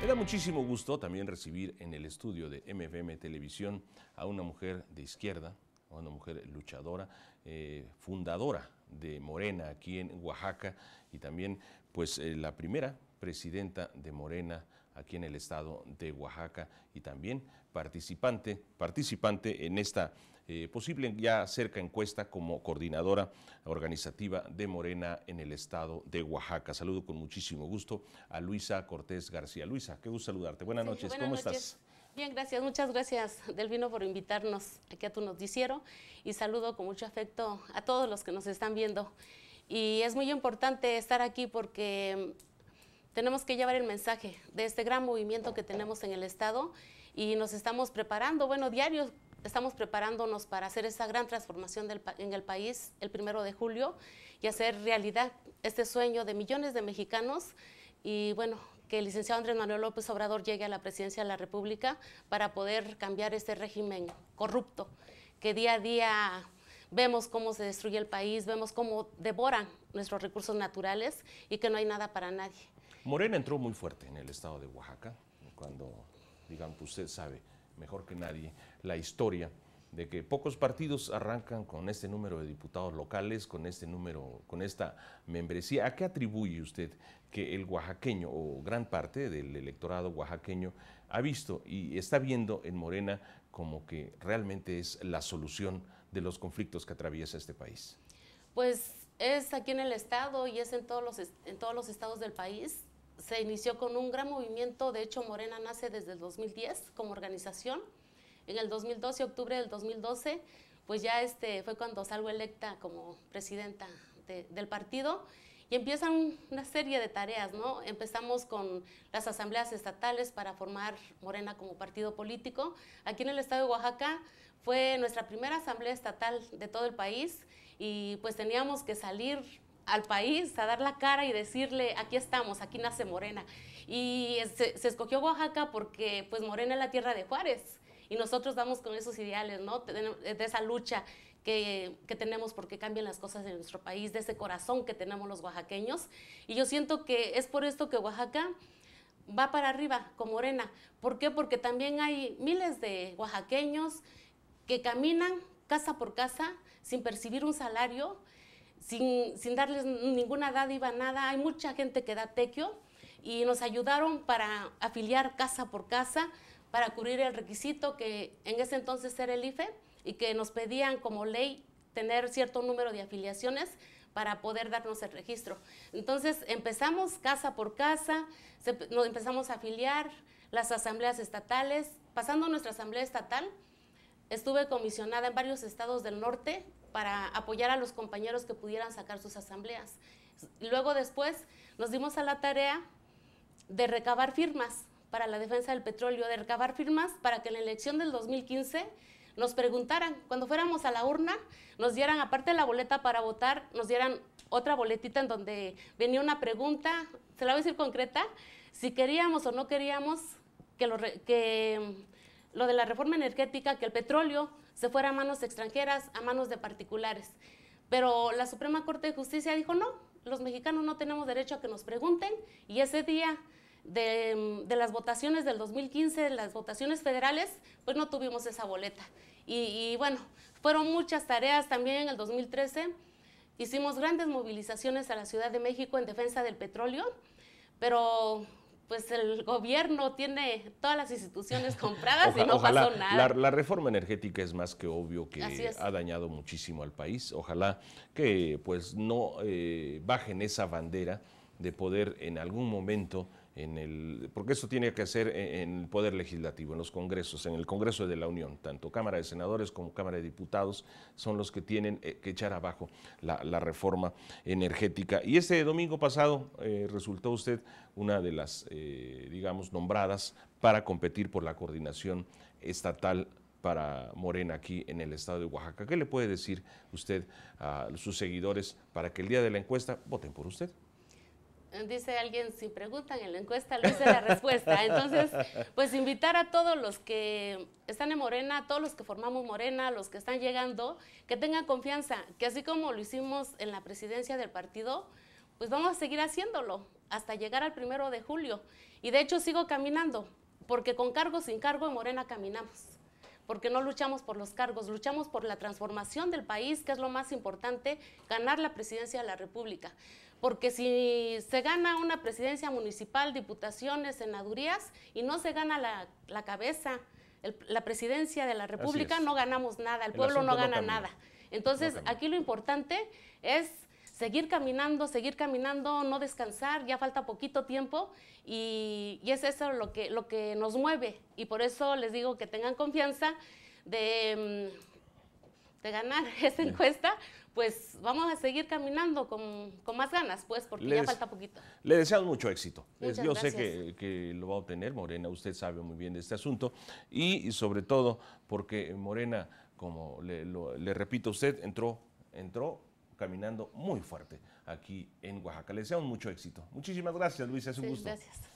Me da muchísimo gusto también recibir en el estudio de MFM Televisión a una mujer de izquierda, a una mujer luchadora, eh, fundadora de Morena aquí en Oaxaca y también pues eh, la primera presidenta de Morena aquí en el estado de Oaxaca y también participante, participante en esta eh, posible ya cerca encuesta como coordinadora organizativa de Morena en el estado de Oaxaca. Saludo con muchísimo gusto a Luisa Cortés García. Luisa, qué gusto saludarte. Buenas noches, ¿cómo estás? Bien, gracias. Muchas gracias, Delvino, por invitarnos aquí a tu noticiero y saludo con mucho afecto a todos los que nos están viendo. Y es muy importante estar aquí porque mm, tenemos que llevar el mensaje de este gran movimiento que tenemos en el Estado y nos estamos preparando. Bueno, diarios estamos preparándonos para hacer esa gran transformación en el país el primero de julio y hacer realidad este sueño de millones de mexicanos y bueno, que el licenciado Andrés Manuel López Obrador llegue a la presidencia de la República para poder cambiar este régimen corrupto que día a día vemos cómo se destruye el país, vemos cómo devoran nuestros recursos naturales y que no hay nada para nadie. Morena entró muy fuerte en el estado de Oaxaca, cuando, digan, usted sabe, mejor que nadie la historia de que pocos partidos arrancan con este número de diputados locales, con este número, con esta membresía. ¿A qué atribuye usted que el oaxaqueño o gran parte del electorado oaxaqueño ha visto y está viendo en Morena como que realmente es la solución de los conflictos que atraviesa este país? Pues es aquí en el estado y es en todos los en todos los estados del país se inició con un gran movimiento, de hecho Morena nace desde el 2010 como organización. En el 2012, octubre del 2012, pues ya este, fue cuando salgo electa como presidenta del partido y empiezan una serie de tareas, ¿no? Empezamos con las asambleas estatales para formar Morena como partido político. Aquí en el estado de Oaxaca fue nuestra primera asamblea estatal de todo el país y pues teníamos que salir al país a dar la cara y decirle, aquí estamos, aquí nace Morena. Y se, escogió Oaxaca porque pues Morena es la tierra de Juárez y nosotros vamos con esos ideales, ¿no? De, esa lucha que, que, tenemos porque cambian las cosas en nuestro país, de ese corazón que tenemos los oaxaqueños. Y yo siento que es por esto que Oaxaca va para arriba con Morena. ¿Por qué? Porque también hay miles de oaxaqueños que caminan casa por casa sin percibir un salario sin, darles ninguna dádiva, nada. Hay mucha gente que da tequio y nos ayudaron para afiliar casa por casa, para cubrir el requisito que en ese entonces era el IFE y que nos pedían como ley tener cierto número de afiliaciones para poder darnos el registro. Entonces empezamos casa por casa, nos empezamos a afiliar las asambleas estatales. Pasando nuestra asamblea estatal, estuve comisionada en varios estados del norte, para apoyar a los compañeros que pudieran sacar sus asambleas. Luego después nos dimos a la tarea de recabar firmas para la defensa del petróleo, de recabar firmas para que en la elección del 2015 nos preguntaran, cuando fuéramos a la urna, nos dieran, aparte de la boleta para votar, nos dieran otra boletita en donde venía una pregunta, se la voy a decir concreta, si queríamos o no queríamos que, que lo de la reforma energética, que el petróleo se fuera a manos extranjeras, a manos de particulares. Pero la Suprema Corte de Justicia dijo, no, los mexicanos no tenemos derecho a que nos pregunten y ese día de, las votaciones del 2015, de las votaciones federales, pues no tuvimos esa boleta. Y, y, bueno, fueron muchas tareas también en el 2013. Hicimos grandes movilizaciones a la Ciudad de México en defensa del petróleo, pero pues el gobierno tiene todas las instituciones compradas y no pasó nada. La, la, reforma energética es más que obvio que ha dañado muchísimo al país. Ojalá que pues no eh, bajen esa bandera de poder en algún momento el, porque eso tiene que hacer e, en el Poder Legislativo, en los Congresos, en el Congreso de la Unión, tanto Cámara de Senadores como Cámara de Diputados son los que tienen eh, que echar abajo la, reforma energética. Y este domingo pasado eh, resultó usted una de las, eh, digamos, nombradas para competir por la coordinación estatal para Morena aquí en el estado de Oaxaca. ¿Qué le puede decir usted a sus seguidores para que el día de la encuesta voten por usted? Dice alguien, si preguntan en la encuesta, le hice la respuesta. Entonces, pues invitar a todos los que están en Morena, todos los que formamos Morena, los que están llegando, que tengan confianza, que así como lo hicimos en la presidencia del partido, pues vamos a seguir haciéndolo hasta llegar al primero de julio. Y de hecho sigo caminando, porque con cargo sin cargo en Morena caminamos porque no luchamos por los cargos, luchamos por la transformación del país, que es lo más importante, ganar la presidencia de la República porque si se gana una presidencia municipal, diputaciones, senadurías y no se gana la, cabeza, la presidencia de la República, no ganamos nada, el, pueblo no gana nada. Entonces, aquí lo importante es seguir caminando, seguir caminando, no descansar, ya falta poquito tiempo y, y, es eso lo que, lo que nos mueve y por eso les digo que tengan confianza de, mm, de ganar esa encuesta, pues vamos a seguir caminando con, con más ganas, pues, porque ya falta poquito. Le deseamos mucho éxito. Yo sé que, lo va a obtener, Morena, usted sabe muy bien de este asunto, y, sobre todo porque Morena, como le, repito a usted, entró, entró caminando muy fuerte aquí en Oaxaca. Le deseamos mucho éxito. Muchísimas gracias, Luis, es un sí, gusto. Gracias.